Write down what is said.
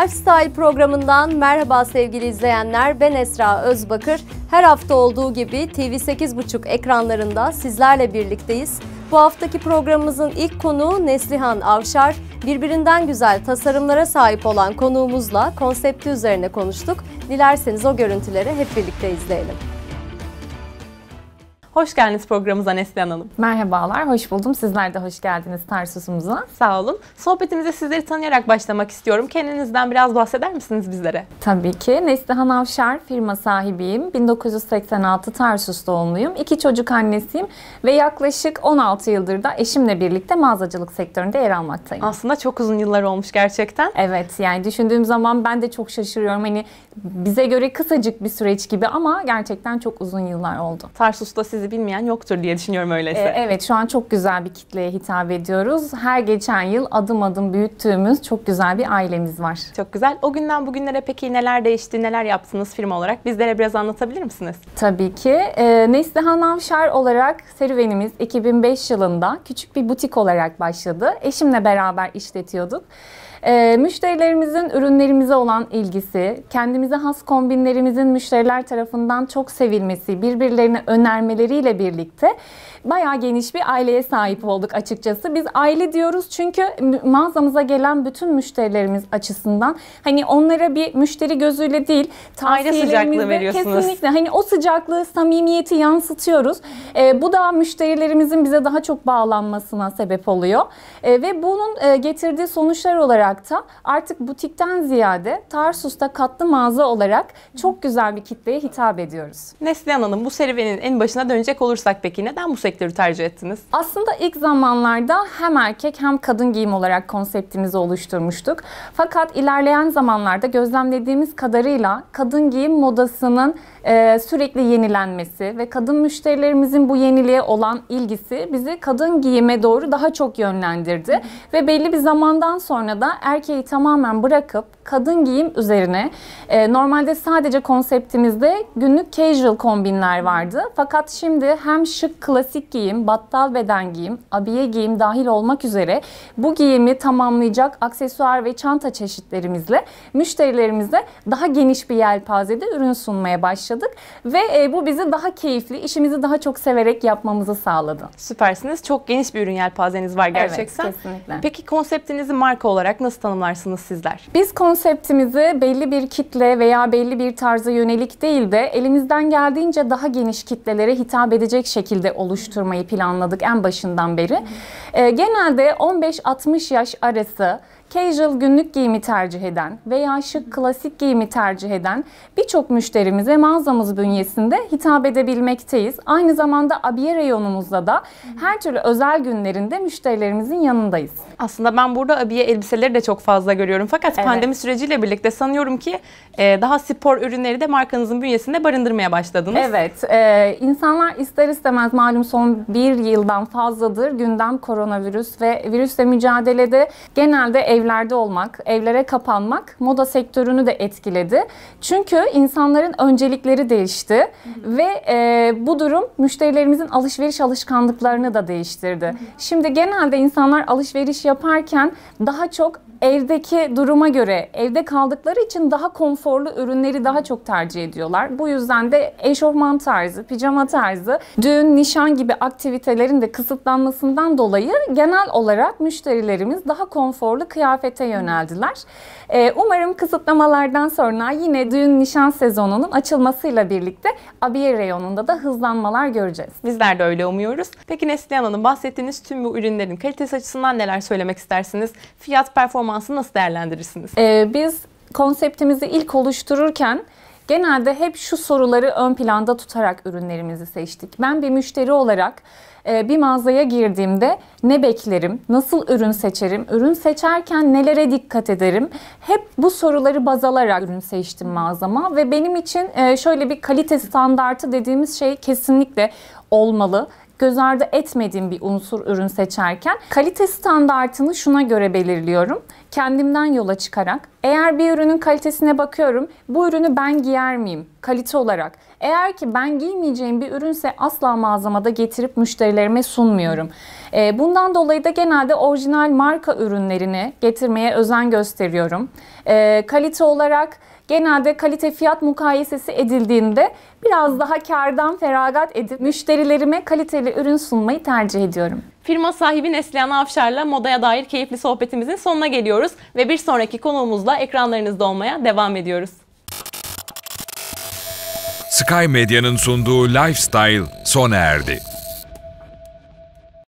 Lifestyle programından merhaba sevgili izleyenler. Ben Esra Özbakır. Her hafta olduğu gibi TV8.5 ekranlarında sizlerle birlikteyiz. Bu haftaki programımızın ilk konuğu Neslihan Avşar. Birbirinden güzel tasarımlara sahip olan konuğumuzla konsepti üzerine konuştuk. Dilerseniz o görüntüleri hep birlikte izleyelim. Hoş geldiniz programımıza Neslihan Hanım. Merhabalar, hoş buldum. Sizler de hoş geldiniz Tarsus'umuza. Sağ olun. Sohbetimize sizleri tanıyarak başlamak istiyorum. Kendinizden biraz bahseder misiniz bizlere? Tabii ki. Neslihan Avşar firma sahibiyim. 1986 Tarsus doğumluyum. İki çocuk annesiyim ve yaklaşık 16 yıldır da eşimle birlikte mağazacılık sektöründe yer almaktayım. Aslında çok uzun yıllar olmuş gerçekten. Evet yani düşündüğüm zaman ben de çok şaşırıyorum. Hani bize göre kısacık bir süreç gibi ama gerçekten çok uzun yıllar oldu. Tarsus'ta siz sizi bilmeyen yoktur diye düşünüyorum öyleyse. E, evet şu an çok güzel bir kitleye hitap ediyoruz. Her geçen yıl adım adım büyüttüğümüz çok güzel bir ailemiz var. Çok güzel. O günden bugünlere peki neler değişti, neler yaptınız firma olarak? Bizlere biraz anlatabilir misiniz? Tabii ki. E, Neslihan Avşar olarak serüvenimiz 2005 yılında küçük bir butik olarak başladı. Eşimle beraber işletiyorduk. E, müşterilerimizin ürünlerimize olan ilgisi, kendimize has kombinlerimizin müşteriler tarafından çok sevilmesi, birbirlerine önermeleriyle birlikte bayağı geniş bir aileye sahip olduk açıkçası. Biz aile diyoruz çünkü mağazamıza gelen bütün müşterilerimiz açısından hani onlara bir müşteri gözüyle değil aile sıcaklığı veriyorsunuz. Kesinlikle hani o sıcaklığı, samimiyeti yansıtıyoruz. E, bu da müşterilerimizin bize daha çok bağlanmasına sebep oluyor. E, ve bunun e, getirdiği sonuçlar olarak olarak da artık butikten ziyade Tarsus'ta katlı mağaza olarak çok güzel bir kitleye hitap ediyoruz. Neslihan Hanım bu serüvenin en başına dönecek olursak peki neden bu sektörü tercih ettiniz? Aslında ilk zamanlarda hem erkek hem kadın giyim olarak konseptimizi oluşturmuştuk. Fakat ilerleyen zamanlarda gözlemlediğimiz kadarıyla kadın giyim modasının e, sürekli yenilenmesi ve kadın müşterilerimizin bu yeniliğe olan ilgisi bizi kadın giyime doğru daha çok yönlendirdi. Ve belli bir zamandan sonra da erkeği tamamen bırakıp kadın giyim üzerine e, normalde sadece konseptimizde günlük casual kombinler vardı. Fakat şimdi hem şık klasik giyim, battal beden giyim, abiye giyim dahil olmak üzere bu giyimi tamamlayacak aksesuar ve çanta çeşitlerimizle müşterilerimize daha geniş bir yelpazede ürün sunmaya başladık ve e, bu bizi daha keyifli, işimizi daha çok severek yapmamızı sağladı. Süpersiniz. Çok geniş bir ürün yelpazeniz var gerçekten. Evet, kesinlikle. Peki konseptinizi marka olarak nasıl nasıl tanımlarsınız sizler? Biz konseptimizi belli bir kitle veya belli bir tarza yönelik değil de elimizden geldiğince daha geniş kitlelere hitap edecek şekilde oluşturmayı planladık en başından beri. Ee, genelde 15-60 yaş arası casual günlük giyimi tercih eden veya şık klasik giyimi tercih eden birçok müşterimize mağazamız bünyesinde hitap edebilmekteyiz. Aynı zamanda abiye reyonumuzda da her türlü özel günlerinde müşterilerimizin yanındayız aslında ben burada abiye elbiseleri de çok fazla görüyorum. Fakat evet. pandemi süreciyle birlikte sanıyorum ki e, daha spor ürünleri de markanızın bünyesinde barındırmaya başladınız. Evet. E, insanlar ister istemez malum son bir yıldan fazladır gündem koronavirüs ve virüsle mücadelede genelde evlerde olmak, evlere kapanmak moda sektörünü de etkiledi. Çünkü insanların öncelikleri değişti ve e, bu durum müşterilerimizin alışveriş alışkanlıklarını da değiştirdi. Şimdi genelde insanlar alışveriş yap yaparken daha çok evdeki duruma göre evde kaldıkları için daha konforlu ürünleri daha çok tercih ediyorlar. Bu yüzden de eşofman tarzı, pijama tarzı, düğün, nişan gibi aktivitelerin de kısıtlanmasından dolayı genel olarak müşterilerimiz daha konforlu kıyafete yöneldiler. Ee, umarım kısıtlamalardan sonra yine düğün nişan sezonunun açılmasıyla birlikte abiye reyonunda da hızlanmalar göreceğiz. Bizler de öyle umuyoruz. Peki Neslihan Hanım bahsettiğiniz tüm bu ürünlerin kalitesi açısından neler söylemek söylemek istersiniz? Fiyat performansını nasıl değerlendirirsiniz? Ee, biz konseptimizi ilk oluştururken genelde hep şu soruları ön planda tutarak ürünlerimizi seçtik. Ben bir müşteri olarak e, bir mağazaya girdiğimde ne beklerim, nasıl ürün seçerim, ürün seçerken nelere dikkat ederim? Hep bu soruları baz alarak ürün seçtim mağazama ve benim için e, şöyle bir kalite standartı dediğimiz şey kesinlikle olmalı göz ardı etmediğim bir unsur ürün seçerken kalite standartını şuna göre belirliyorum. Kendimden yola çıkarak eğer bir ürünün kalitesine bakıyorum bu ürünü ben giyer miyim kalite olarak? Eğer ki ben giymeyeceğim bir ürünse asla mağazamada getirip müşterilerime sunmuyorum. E, bundan dolayı da genelde orijinal marka ürünlerini getirmeye özen gösteriyorum. E, kalite olarak genelde kalite fiyat mukayesesi edildiğinde biraz daha kardan feragat edip müşterilerime kaliteli ürün sunmayı tercih ediyorum. Firma sahibi Neslihan Avşar'la modaya dair keyifli sohbetimizin sonuna geliyoruz ve bir sonraki konuğumuzla ekranlarınızda olmaya devam ediyoruz. Sky Medya'nın sunduğu Lifestyle sona erdi.